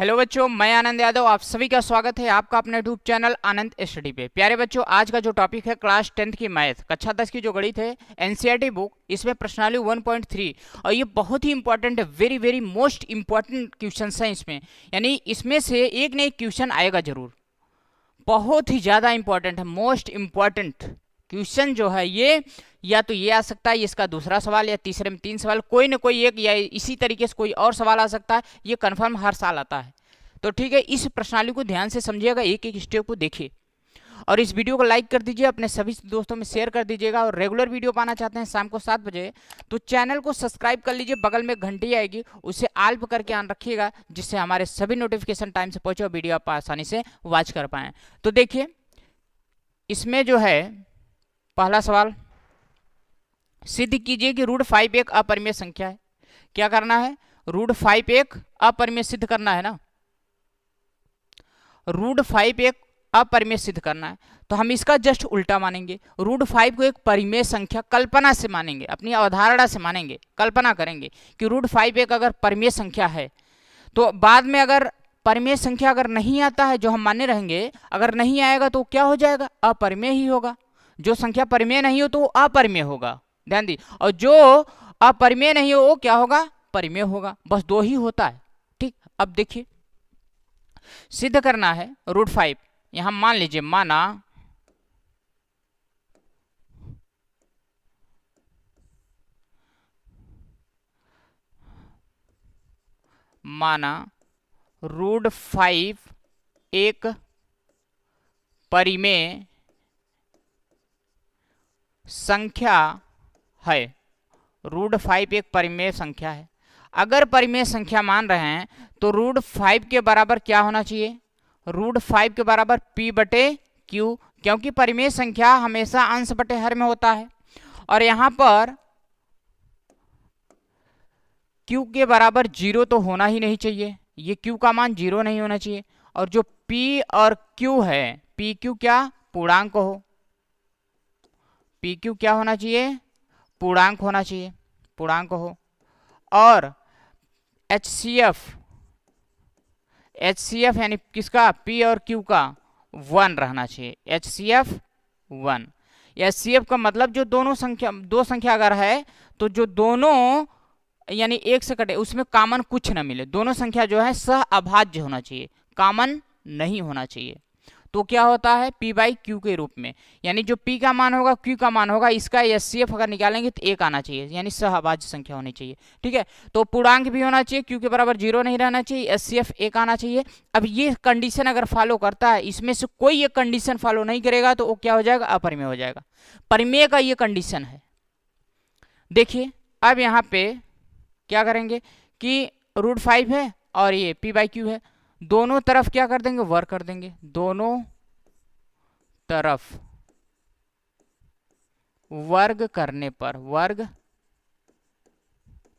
hello बच्चों मैं आनंद यादव आप सभी का स्वागत है आपका अपने यूट्यूब चैनल आनंद स्टडी पे प्यारे बच्चों आज का जो टॉपिक है क्लास टेंथ की मैथ कक्षा दस की जो गणित है एनसीईआरटी बुक e इसमें प्रश्नावली 1.3 और ये बहुत ही इंपॉर्टेंट है very very most important question है इसमें यानी इसमें से एक न एक क्वेश्चन आएगा जरूर बहुत ही ज़्यादा इंपॉर्टेंट है मोस्ट इम्पॉर्टेंट क्वेश्चन जो है ये या तो ये आ सकता है इसका दूसरा सवाल या तीसरे में तीन सवाल कोई ना कोई एक या इसी तरीके से कोई और सवाल आ सकता है ये कन्फर्म हर साल आता है तो ठीक है इस प्रश्नाली को ध्यान से समझिएगा एक एक स्टेप को देखिए और इस वीडियो को लाइक कर दीजिए अपने सभी दोस्तों में शेयर कर दीजिएगा और रेगुलर वीडियो पाना चाहते हैं शाम को सात बजे तो चैनल को सब्सक्राइब कर लीजिए बगल में घंटी आएगी उसे आल्प करके ऑन रखिएगा जिससे हमारे सभी नोटिफिकेशन टाइम से पहुंचे और वीडियो आप आसानी से वॉच कर पाएँ तो देखिए इसमें जो है पहला सवाल सिद्ध कीजिए कि रूट फाइव एक अपरिमेय संख्या है क्या करना है रूट फाइव एक अपरिमेय सिद्ध करना है ना रूट फाइव एक अपरिमेय सिद्ध करना है तो हम इसका जस्ट उल्टा मानेंगे रूट फाइव को एक परिमेय संख्या कल्पना से मानेंगे अपनी अवधारणा से मानेंगे कल्पना करेंगे कि रूट फाइव एक अगर परिमेय संख्या है तो बाद में अगर परिमेय संख्या अगर नहीं आता है जो हम माने रहेंगे अगर नहीं आएगा तो क्या हो जाएगा अपरिमेय ही होगा जो संख्या परिमेय नहीं हो तो वो अपरिमेय होगा ध्यान दी और जो अपरिमेय नहीं हो वो क्या होगा परिमेय होगा बस दो ही होता है ठीक अब देखिए सिद्ध करना है रूट फाइव यहां मान लीजिए माना माना रूट फाइव एक परिमेय संख्या है रूट फाइव एक परिमेय संख्या है अगर परिमेय संख्या मान रहे हैं तो रूट फाइव के बराबर क्या होना चाहिए रूट फाइव के बराबर पी बटे क्यू क्योंकि परिमेय संख्या हमेशा अंश बटे हर में होता है और यहां पर क्यू के बराबर जीरो तो होना ही नहीं चाहिए ये क्यू का मान जीरो नहीं होना चाहिए और जो पी और क्यू है पी क्यू क्या पूर्णांक हो पी क्यू क्या होना चाहिए पूर्णांक होना चाहिए पूर्णांक हो और H C F H C F यानी किसका पी और क्यू का वन रहना चाहिए H C F one H C F का मतलब जो दोनों संख्या दो संख्या अगर है तो जो दोनों यानी एक से कटे उसमें कामन कुछ ना मिले दोनों संख्या जो है सह अभाज्य होना चाहिए कामन नहीं होना चाहिए तो क्या होता है पी बाई क्यू के रूप में यानी जो पी का मान होगा क्यू का मान होगा इसका एस अगर निकालेंगे तो एक आना चाहिए यानी सहबाज संख्या होनी चाहिए ठीक है तो पूर्णांक भी होना चाहिए क्यू के बराबर जीरो नहीं रहना चाहिए एस एक आना चाहिए अब ये कंडीशन अगर फॉलो करता है इसमें से कोई एक कंडीशन फॉलो नहीं करेगा तो वो क्या हो जाएगा अपरिमेय हो जाएगा परिमेय का ये कंडीशन है देखिए अब यहाँ पे क्या करेंगे कि रूट फाइव है और ये पी बाई क्यू है दोनों तरफ क्या कर देंगे वर्क कर देंगे दोनों तरफ वर्ग करने पर वर्ग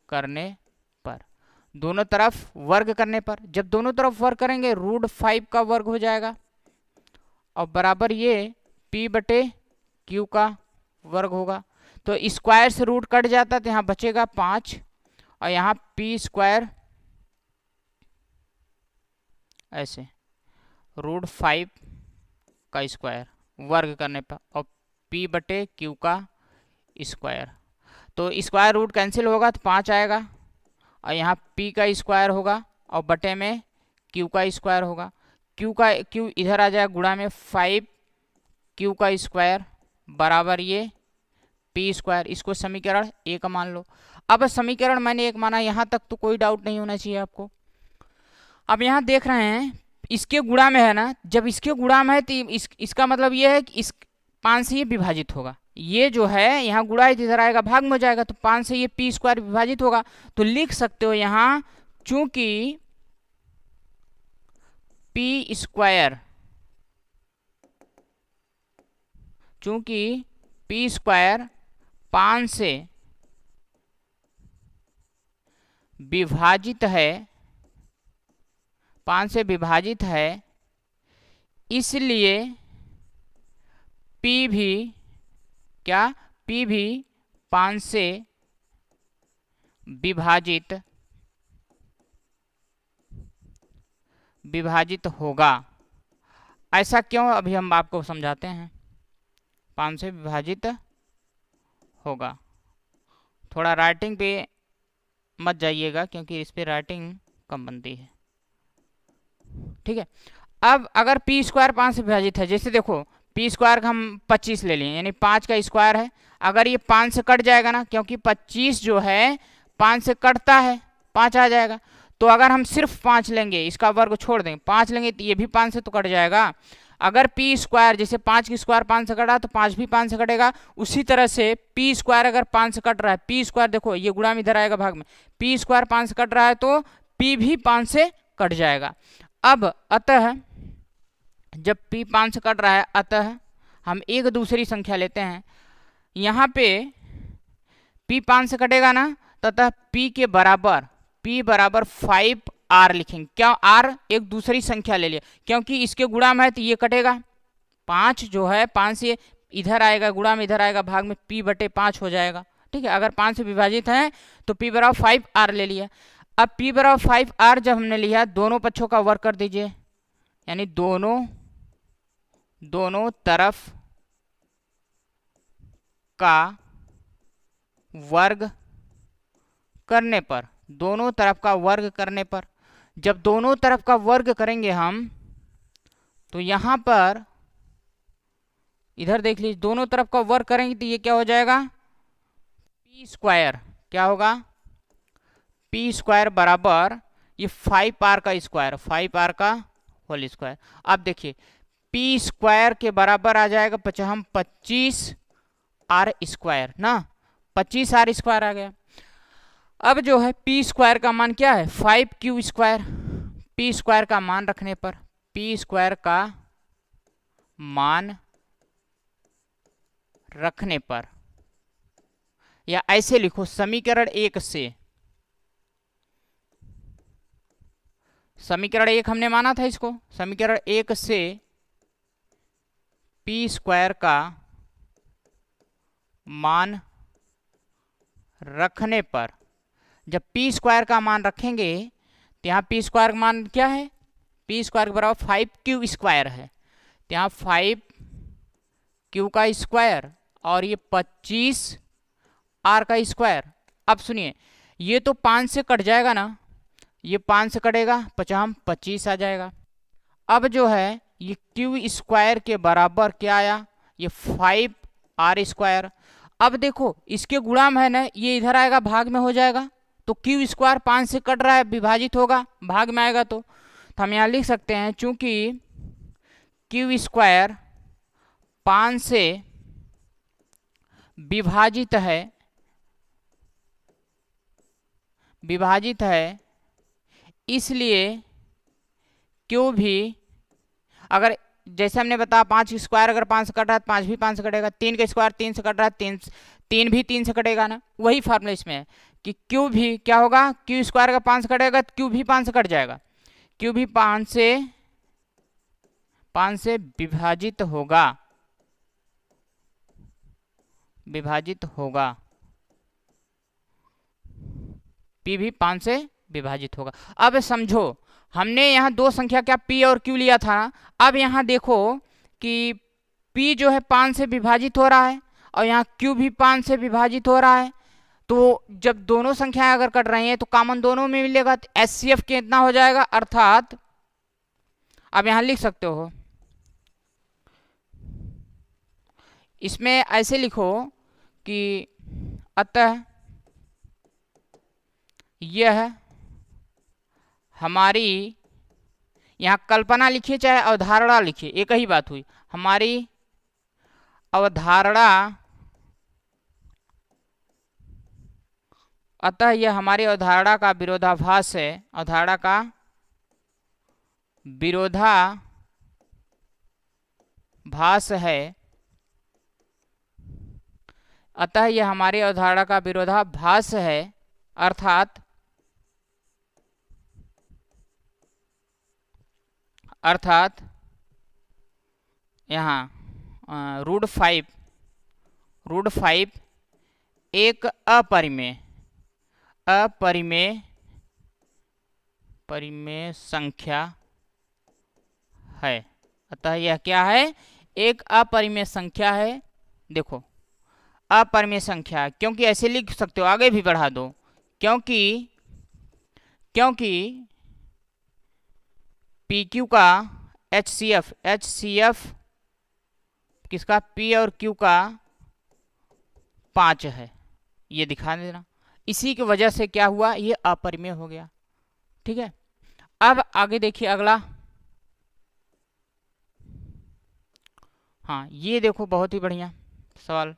करने पर दोनों तरफ वर्ग करने पर जब दोनों तरफ वर्ग करेंगे रूट फाइव का वर्ग हो जाएगा और बराबर ये p बटे क्यू का वर्ग होगा तो स्क्वायर से रूट कट जाता है तो यहाँ बचेगा पाँच और यहाँ पी स्क्वायर ऐसे रूट फाइव का स्क्वायर वर्ग करने पर और पी बटे क्यू का स्क्वायर तो स्क्वायर रूट कैंसिल होगा तो पाँच आएगा और यहाँ पी का स्क्वायर होगा और बटे में क्यू का स्क्वायर होगा क्यू का क्यू इधर आ जाएगा गुड़ा में फाइव क्यू का स्क्वायर बराबर ये पी स्क्वायर इसको समीकरण एक मान लो अब समीकरण मैंने एक माना यहाँ तक तो कोई डाउट नहीं होना चाहिए आपको अब यहाँ देख रहे हैं इसके गुड़ा में है ना जब इसके गुड़ा में है तो इस, इसका मतलब ये है कि इस पाँच से ये विभाजित होगा ये जो है यहाँ गुड़ा इधर आएगा भाग में जाएगा तो पाँच से ये पी स्क्वायर विभाजित होगा तो लिख सकते हो यहाँ चूंकि पी स्क्वायर चूंकि पी स्क्वायर पाँच से विभाजित है पाँच से विभाजित है इसलिए पी भी क्या पी भी पाँच से विभाजित विभाजित होगा ऐसा क्यों अभी हम आपको समझाते हैं पाँच से विभाजित होगा थोड़ा राइटिंग पे मत जाइएगा क्योंकि इस पर राइटिंग कम बनती है ठीक है अब अगर पी स्क्वायर पाँच से विभाजित है जैसे देखो पी स्क्वायर का हम पच्चीस ले लें यानी पाँच का स्क्वायर है अगर ये पाँच से कट जाएगा ना क्योंकि पच्चीस जो है पाँच से कटता है पाँच आ जाएगा तो अगर हम सिर्फ पाँच लेंगे इसका वर्ग छोड़ देंगे पाँच लेंगे तो ये भी पाँच से तो कट जाएगा अगर पी स्क्वायर जैसे पाँच की स्क्वायर पाँच से कटा तो पाँच भी पाँच से कटेगा उसी तरह से पी स्क्वायर अगर पाँच से कट रहा है पी स्क्वायर देखो ये गुड़ा में इधर आएगा भाग में पी स्क्वायर पाँच से कट रहा है तो पी भी पाँच से कट जाएगा अब अतः जब p पाँच से कट रहा है अतः हम एक दूसरी संख्या लेते हैं यहाँ पे p पाँच से कटेगा ना तथा p के बराबर p बराबर फाइव आर लिखेंगे क्या आर एक दूसरी संख्या ले लिया क्योंकि इसके गुड़ा में है तो ये कटेगा पाँच जो है पाँच से इधर आएगा गुड़ा में इधर आएगा भाग में p बटे पाँच हो जाएगा ठीक है अगर पाँच से विभाजित हैं तो p बराबर फाइव आर ले लिया अब पी बराबर फाइव आर जब हमने लिया दोनों पक्षों का वर्क कर दीजिए यानी दोनों दोनों तरफ का वर्ग करने पर दोनों तरफ का वर्ग करने पर जब दोनों तरफ का वर्ग करेंगे हम तो यहाँ पर इधर देख लीजिए दोनों तरफ का वर्ग करेंगे तो ये क्या हो जाएगा पी स्क्वायर क्या होगा पी स्क्वायर बराबर ये फाइव आर का स्क्वायर फाइव आर का होल स्क्वायर अब देखिए पी स्क्वायर के बराबर आ जाएगा पच हम पच्चीस आर स्क्वायर ना पच्चीस आर स्क्वायर आ गया अब जो है पी स्क्वायर का मान क्या है five Q square P square का मान रखने पर पी स्क्वायर का मान रखने पर या ऐसे लिखो समीकरण एक से समीकरण एक हमने माना था इसको समीकरण एक से पी स्क्वायर का मान रखने पर जब पी स्क्वायर का मान रखेंगे तो यहाँ पी स्क्वायर का मान क्या है पी स्क्वायर के बराबर फाइव क्यू स्क्वायर है तो यहाँ फाइव क्यू का स्क्वायर और ये पच्चीस आर का स्क्वायर अब सुनिए ये तो पाँच से कट जाएगा ना ये पाँच से कटेगा पचाम पच्चीस आ जाएगा अब जो है ये क्यू स्क्वायर के बराबर क्या आया ये फाइव आर स्क्वायर अब देखो इसके गुणाम है ना ये इधर आएगा भाग में हो जाएगा तो क्यू स्क्वायर पाँच से कट रहा है विभाजित होगा भाग में आएगा तो, तो हम यहाँ लिख सकते हैं चूँकि क्यू स्क्वायर पाँच से विभाजित है विभाजित है इसलिए क्यों भी अगर जैसे हमने बताया पाँच स्क्वायर अगर पाँच से कट रहा है पाँच भी पाँच से कटेगा तीन का स्क्वायर तीन से कट रहा है तीन तीन भी तीन से कटेगा ना वही फार्मूला इसमें है कि क्यों भी क्या होगा क्यू स्क्वायर का पाँच से कटेगा तो क्यू भी पाँच से कट जाएगा क्यों भी पाँच से पाँच से विभाजित होगा विभाजित होगा पी भी पाँच से विभाजित होगा अब समझो हमने यहाँ दो संख्या क्या पी और क्यू लिया था अब यहाँ देखो कि पी जो है पाँच से विभाजित हो रहा है और यहाँ क्यू भी पाँच से विभाजित हो रहा है तो जब दोनों संख्याएं अगर कट रही हैं तो कॉमन दोनों में मिलेगा तो एस सी एफ कितना हो जाएगा अर्थात आप यहाँ लिख सकते हो इसमें ऐसे लिखो कि अतः यह हमारी यहाँ कल्पना लिखिए चाहे अवधारणा लिखिए एक ही बात हुई हमारी अवधारणा अतः यह हमारी अवधारणा का विरोधाभास है अवधारणा का विरोधाभास है अतः यह हमारी अवधारणा का विरोधाभास है अर्थात अर्थात यहाँ रूट फाइव रूट फाइव एक अपरिमेय अपरिमेय परिमेय संख्या है अतः यह क्या है एक अपरिमेय संख्या है देखो अपरिमेय संख्या क्योंकि ऐसे लिख सकते हो आगे भी बढ़ा दो क्योंकि क्योंकि पी क्यू का H C F H C F किसका पी और क्यू का पाँच है ये दिखा देना इसी की वजह से क्या हुआ ये अपरिमेय हो गया ठीक है अब आगे देखिए अगला हाँ ये देखो बहुत ही बढ़िया सवाल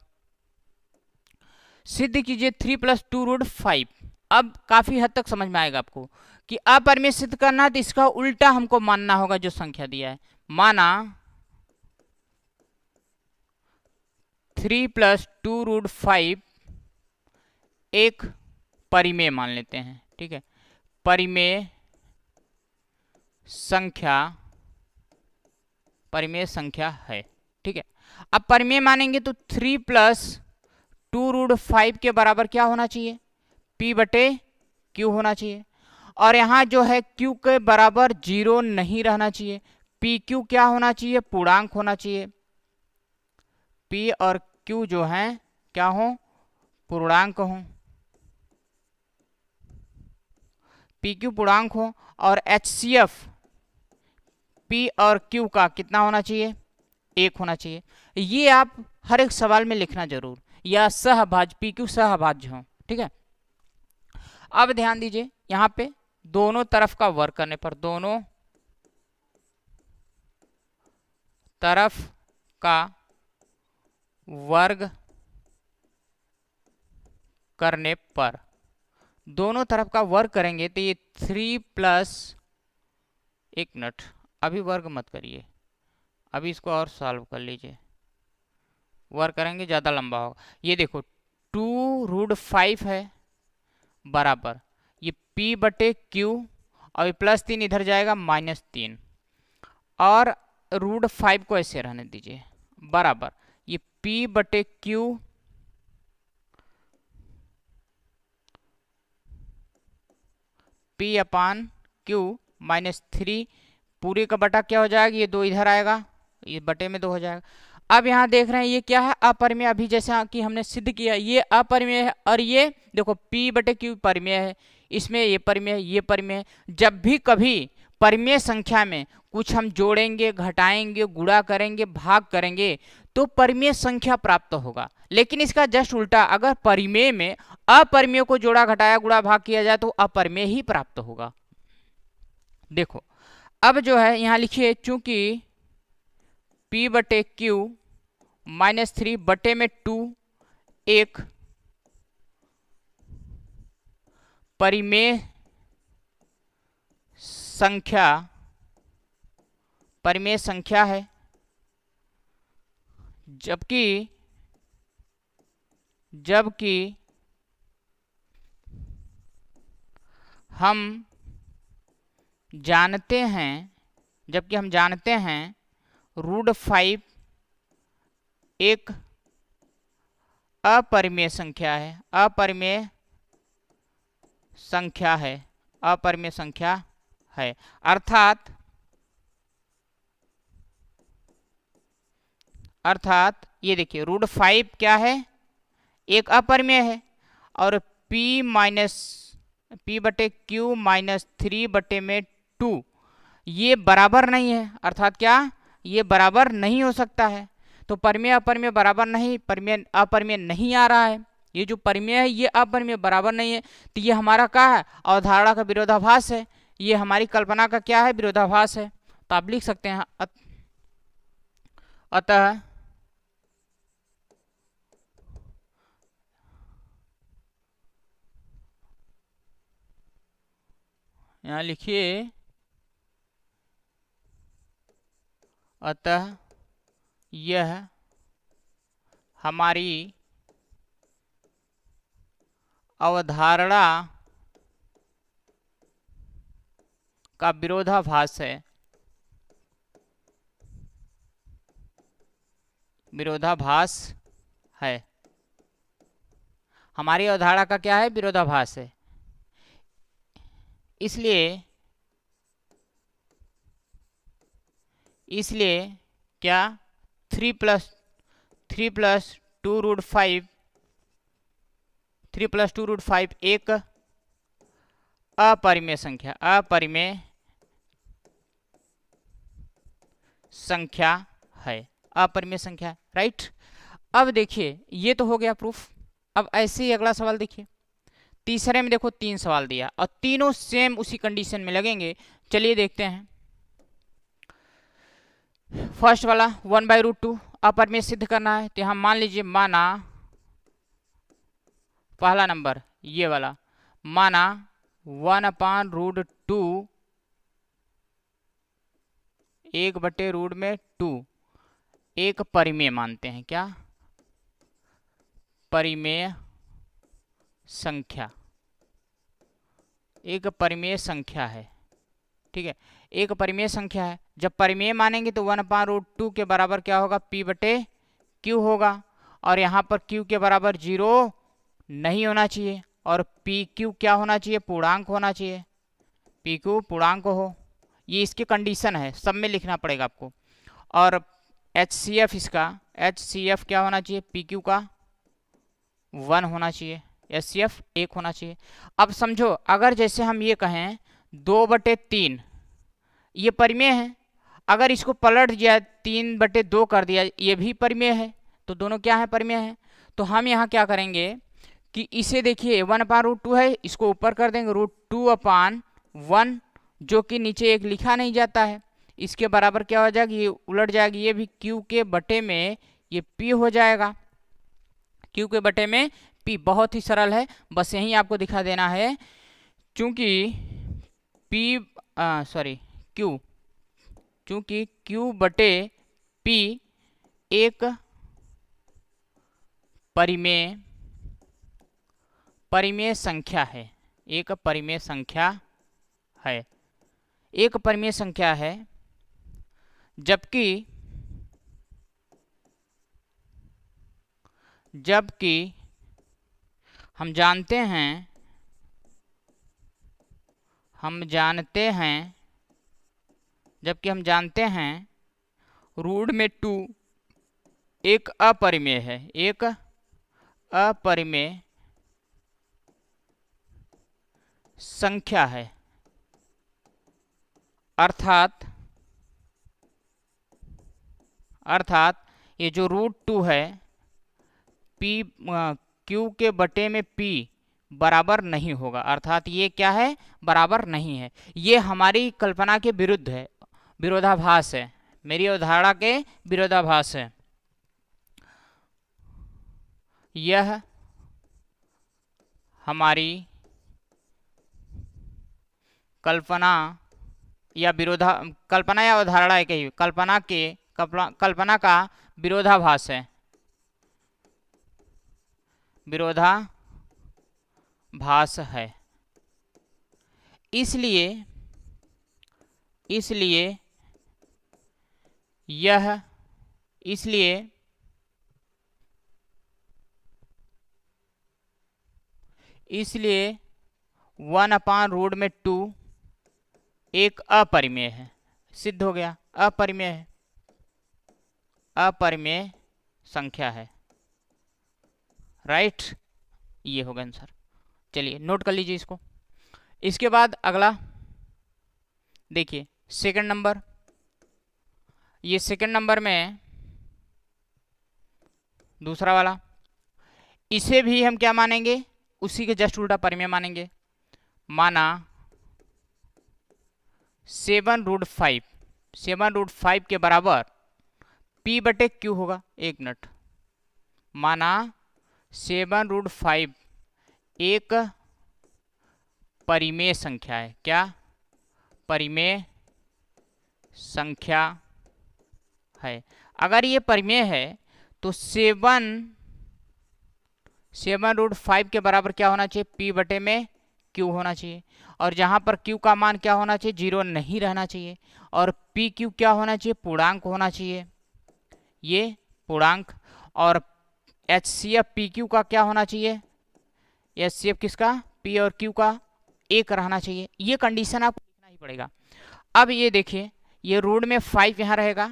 सिद्ध कीजिए three plus two root five अब काफ़ी हद तक समझ में आएगा आपको कि अपरिमेय सिद्ध करना तो इसका उल्टा हमको मानना होगा जो संख्या दिया है माना three plus two root five एक परिमेय मान लेते हैं ठीक है परिमेय संख्या परिमेय संख्या है ठीक है अब परिमेय मानेंगे तो three plus two root five के बराबर क्या होना चाहिए पी बटे क्यू होना चाहिए और यहाँ जो है Q के बराबर जीरो नहीं रहना चाहिए पी क्यू क्या होना चाहिए पूर्णांक होना चाहिए पी और क्यू जो है क्या हो पूर्णांक हो पी क्यू पूर्णांक हो और एच सी एफ पी और क्यू का कितना होना चाहिए एक होना चाहिए ये आप हर एक सवाल में लिखना जरूर या सहभाज पी क्यू सहभाज हो ठीक है अब ध्यान दीजिए यहाँ पे दोनों तरफ का वर्क करने पर दोनों तरफ का वर्ग करने पर दोनों तरफ का वर्ग करेंगे तो ये थ्री प्लस एक मिनट अभी वर्ग मत करिए अभी इसको और सॉल्व कर लीजिए वर्ग करेंगे ज़्यादा लंबा होगा ये देखो टू रूट फाइव है बराबर ये P बटे क्यू और ये प्लस तीन इधर जाएगा माइनस तीन और रूट फाइव को ऐसे रहने दीजिए बराबर ये P बटे Q P upon Q minus three पूरे का बटा क्या हो जाएगा ये दो इधर आएगा ये बटे में दो हो जाएगा अब यहाँ देख रहे हैं ये क्या है अपरिमेय अभी जैसा कि हमने सिद्ध किया ये अपरिमेय है और ये देखो पी बटे क्यू परिमेय है इसमें ये परिमेय ये परिमेय जब भी कभी परिमेय संख्या में कुछ हम जोड़ेंगे घटाएंगे गुड़ा करेंगे भाग करेंगे तो परिमेय संख्या प्राप्त होगा लेकिन इसका जस्ट उल्टा अगर परिमेय में अपरिमेय को जोड़ा घटाया गुड़ा भाग किया जाए तो अपरिमेय ही प्राप्त होगा देखो अब जो है यहां लिखिए चूंकि पी बटे क्यू माइनस थ्री बटे में टू एक परिमेय संख्या परिमेय संख्या है जबकि जबकि हम जानते हैं जबकि हम जानते हैं रूट फाइव एक अपरिमेय संख्या है अपरिमेय संख्या है अपरिमेय संख्या है अर्थात अर्थात ये देखिए रूट फाइव क्या है एक अपरिमेय है और p माइनस पी बटे क्यू माइनस थ्री बटे में टू ये बराबर नहीं है अर्थात क्या ये बराबर नहीं हो सकता है तो परमे अपरमे बराबर नहीं परमे अपरमे नहीं आ रहा है ये जो परिमेय है ये अपरिमेय बराबर नहीं है तो ये हमारा क्या है अवधारणा का विरोधाभास है ये हमारी कल्पना का क्या है विरोधाभास है तो आप लिख सकते हैं अतः यहाँ लिखिए अतः यह हमारी अवधारणा का विरोधाभास है विरोधाभास है हमारी अवधारणा का क्या है विरोधाभास है इसलिए इसलिए क्या three plus three plus two root five three plus two root five एक अपरिमेय संख्या अपरिमेय संख्या है अपरिमेय संख्या राइट अब देखिए ये तो हो गया प्रूफ अब ऐसे ही अगला सवाल देखिए तीसरे में देखो तीन सवाल दिया और तीनों सेम उसी कंडीशन में लगेंगे चलिए देखते हैं फर्स्ट वाला वन बाई रूट टू अपरिमेय सिद्ध करना है तो यहां मान लीजिए माना पहला नंबर ये वाला माना वन अपान रूट टू एक बटे रूट में टू एक परिमेय मानते हैं क्या परिमेय संख्या एक परिमेय संख्या है ठीक है एक परिमेय संख्या है जब परिमेय मानेंगे तो वन अपान रूट टू के बराबर क्या होगा पी बटे क्यू होगा और यहाँ पर क्यू के बराबर जीरो नहीं होना चाहिए और पी क्यू क्या होना चाहिए पूर्णांक होना चाहिए पी क्यू पूर्णांक हो ये इसकी कंडीशन है सब में लिखना पड़ेगा आपको और एच सी एफ इसका एच सी एफ क्या होना चाहिए पी क्यू का वन होना चाहिए एच सी एफ एक होना चाहिए अब समझो अगर जैसे हम ये कहें दो बटे तीन ये परिमेय है अगर इसको पलट दिया तीन बटे दो कर दिया ये भी परिमेय है तो दोनों क्या है परिमेय है तो हम यहाँ क्या करेंगे कि इसे देखिए वन अपान रूट टू है इसको ऊपर कर देंगे रूट टू अपान वन जो कि नीचे एक लिखा नहीं जाता है इसके बराबर क्या हो जाएगी ये उलट जाएगी ये भी क्यू के बटे में ये पी हो जाएगा क्यू के बटे में पी बहुत ही सरल है बस यही आपको दिखा देना है चूँकि पी सॉरी क्यू चूँकि क्यू बटे पी एक परिमेय परिमेय संख्या है एक परिमेय संख्या है एक परिमेय संख्या है जबकि जबकि हम जानते हैं हम जानते हैं जबकि हम जानते हैं रूड में टू एक अपरिमेय है एक अपरिमेय संख्या है अर्थात अर्थात ये जो रूट टू है पी क्यू के बटे में पी बराबर नहीं होगा अर्थात ये क्या है बराबर नहीं है ये हमारी कल्पना के विरुद्ध है विरोधाभास है मेरी अवधारणा के विरोधाभास है यह हमारी कल्पना या विरोधा कल्पना या अवधारणा है कही कल्पना के कल्पना का विरोधाभास है विरोधा भाष है इसलिए इसलिए यह इसलिए इसलिए वन अपान रूट में टू एक अपरिमेय है सिद्ध हो गया अपरिमेय है अपरिमेय संख्या है राइट ये होगा आंसर चलिए नोट कर लीजिए इसको इसके बाद अगला देखिए सेकंड नंबर ये सेकंड नंबर में दूसरा वाला इसे भी हम क्या मानेंगे उसी के जस्ट उल्टा परिमेय मानेंगे माना seven root five seven root five के बराबर पी बटे क्यू होगा एक मिनट माना सेवन रूट फाइव एक परिमेय संख्या है क्या परिमेय संख्या है अगर ये परिमेय है तो सेवन सेवन रूट फाइव के बराबर क्या होना चाहिए पी बटे में क्यू होना चाहिए और जहाँ पर क्यू का मान क्या होना चाहिए जीरो नहीं रहना चाहिए और पी क्यू क्या होना चाहिए पूर्णांक होना चाहिए ये पूर्णांक और H C F P Q का क्या होना चाहिए एच सी एफ किसका पी और क्यू का एक रहना चाहिए ये कंडीशन आपको लिखना ही पड़ेगा अब ये देखिए ये रूट में फाइव यहाँ रहेगा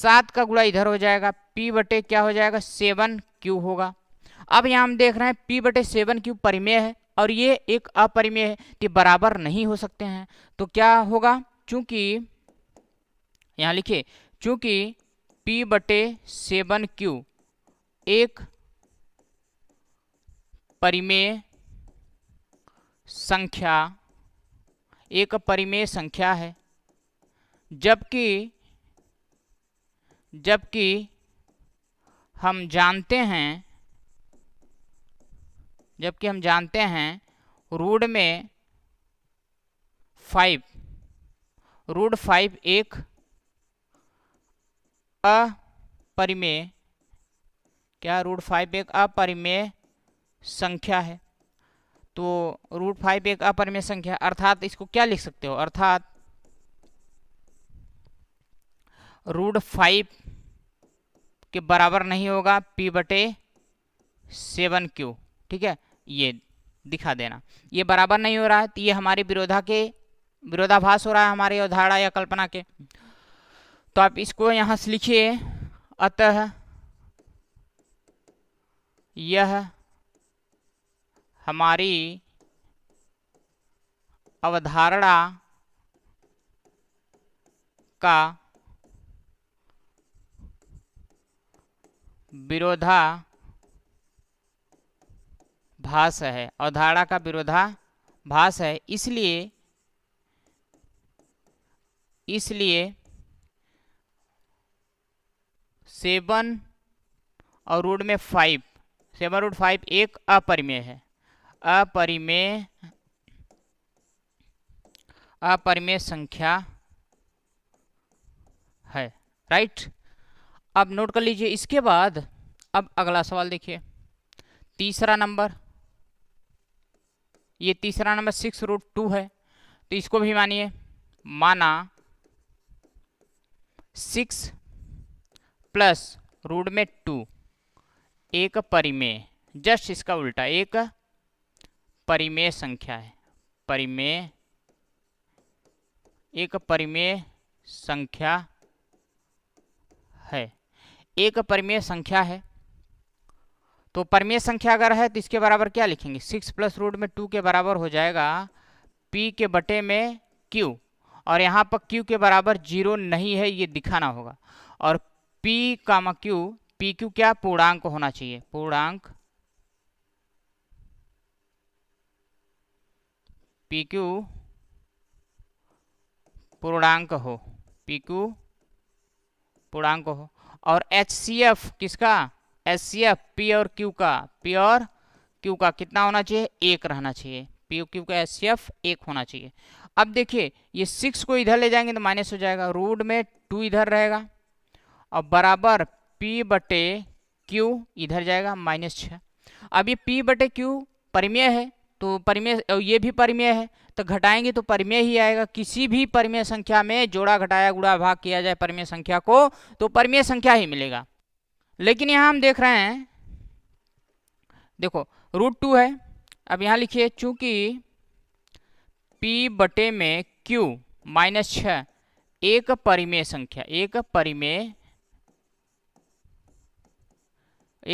सात का गुड़ा इधर हो जाएगा पी बटे क्या हो जाएगा सेवन क्यू होगा अब यहाँ हम देख रहे हैं पी बटे सेवन क्यू परिमेय है और ये एक अपरिमेय के बराबर नहीं हो सकते हैं तो क्या होगा चूंकि यहाँ लिखिए चूंकि पी बटे सेवन क्यू एक परिमेय संख्या एक परिमेय संख्या है जबकि जबकि हम जानते हैं जबकि हम जानते हैं रूड में फाइव रूड फाइव एक अपरिमेय क्या रूट फाइव एक अपरिमेय संख्या है तो रूट फाइव एक अपरिमेय संख्या अर्थात इसको क्या लिख सकते हो अर्थात रूट फाइव के बराबर नहीं होगा पी बटे सेवन क्यू ठीक है ये दिखा देना ये बराबर नहीं हो रहा है तो ये हमारे विरोधा के विरोधाभास हो रहा है हमारे अवधारणा या कल्पना के तो आप इसको यहाँ से लिखिए अतः यह हमारी अवधारणा का विरोधा भाष है और धारा का विरोधाभास है इसलिए इसलिए सेवन और रूट में फाइव सेवन रूट फाइव एक अपरिमेय है अपरिमेय अपरिमेय संख्या है राइट अब नोट कर लीजिए इसके बाद अब अगला सवाल देखिए तीसरा नंबर ये तीसरा नंबर सिक्स रूट टू है तो इसको भी मानिए माना सिक्स प्लस रूट में टू एक परिमेय जस्ट इसका उल्टा एक परिमेय संख्या है परिमेय एक परिमेय संख्या है एक परिमेय संख्या है तो परमेय संख्या अगर है तो इसके बराबर क्या लिखेंगे सिक्स प्लस रूट में टू के बराबर हो जाएगा पी के बटे में क्यू और यहाँ पर क्यू के बराबर जीरो नहीं है ये दिखाना होगा और P comma Q P Q क्या पूर्णांक होना चाहिए पूर्णांक पी क्यू पूर्णांक हो पी क्यू पूर्णांक हो और एच सी एफ किसका एस सी एफ पी और क्यू का पी और क्यू का कितना होना चाहिए एक रहना चाहिए पी क्यू का एस सी एफ एक होना चाहिए अब देखिए ये सिक्स को इधर ले जाएंगे तो माइनस हो जाएगा रूट में टू इधर रहेगा और बराबर पी बटे क्यू इधर जाएगा माइनस छः अब ये पी बटे क्यू परिमेय है तो परिमेय ये भी परिमेय है तो घटाएंगे तो परिमेय ही आएगा किसी भी परिमेय संख्या में जोड़ा घटाया गुड़ा भाग किया जाए परिमेय संख्या को तो परिमेय संख्या ही मिलेगा लेकिन यहाँ हम देख रहे हैं देखो रूट टू है अब यहाँ लिखिए चूंकि पी बटे में क्यू माइनस छ एक परिमेय संख्या एक परिमेय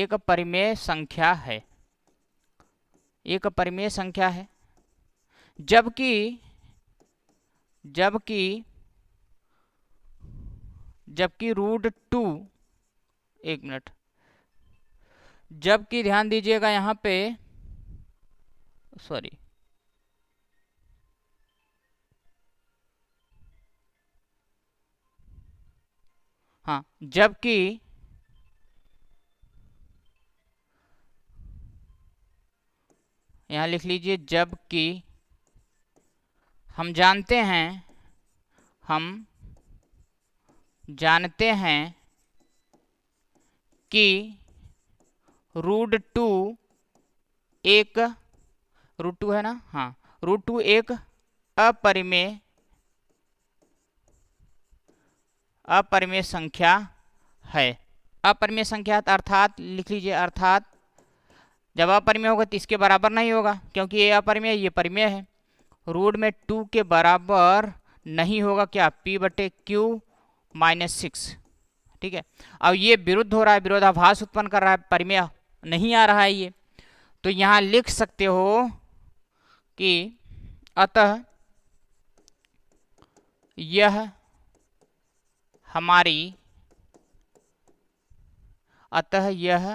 एक परिमेय संख्या है एक परिमेय संख्या है जबकि जबकि जबकि रूट टू एक मिनट जबकि ध्यान दीजिएगा यहाँ पे सॉरी हाँ जबकि यहाँ लिख लीजिए जबकि हम जानते हैं हम जानते हैं कि रूट टू एक रूट टू है ना हाँ रूट टू एक अपरिमेय अपरिमेय संख्या है अपरिमेय संख्या अर्थात लिख लीजिए अर्थात जब अपरिमेय होगा तो इसके बराबर नहीं होगा क्योंकि ये अपरिमेय ये परिमेय है रूट में टू के बराबर नहीं होगा क्या पी बटे क्यू माइनस सिक्स ठीक है अब ये विरुद्ध हो रहा है विरोधाभास उत्पन्न कर रहा है परिमेय नहीं आ रहा है ये तो यहाँ लिख सकते हो कि अतः यह हमारी अतः यह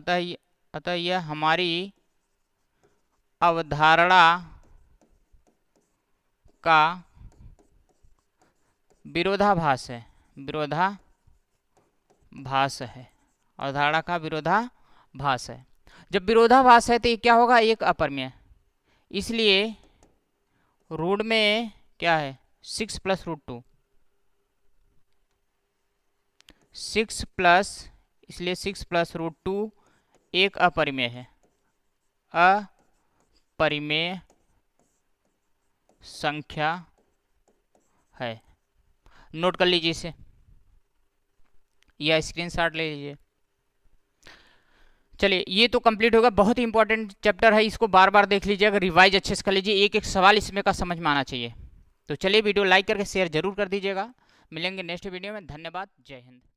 अतः अतः यह हमारी अवधारणा का विरोधाभास है विरोधाभास है अवधारणा का विरोधाभास है जब विरोधाभास है तो ये क्या होगा एक अपरमेय इसलिए रूट में क्या है six plus root two six plus इसलिए सिक्स प्लस रूट टू एक अपरिमेय है अपरिमेय संख्या है नोट कर लीजिए इसे या स्क्रीन ले लीजिए चलिए ये तो कंप्लीट होगा बहुत ही इंपॉर्टेंट चैप्टर है इसको बार बार देख लीजिए अगर रिवाइज अच्छे से कर लीजिए एक एक सवाल इसमें का समझ में आना चाहिए तो चलिए वीडियो लाइक करके शेयर जरूर कर दीजिएगा मिलेंगे नेक्स्ट वीडियो में धन्यवाद जय हिंद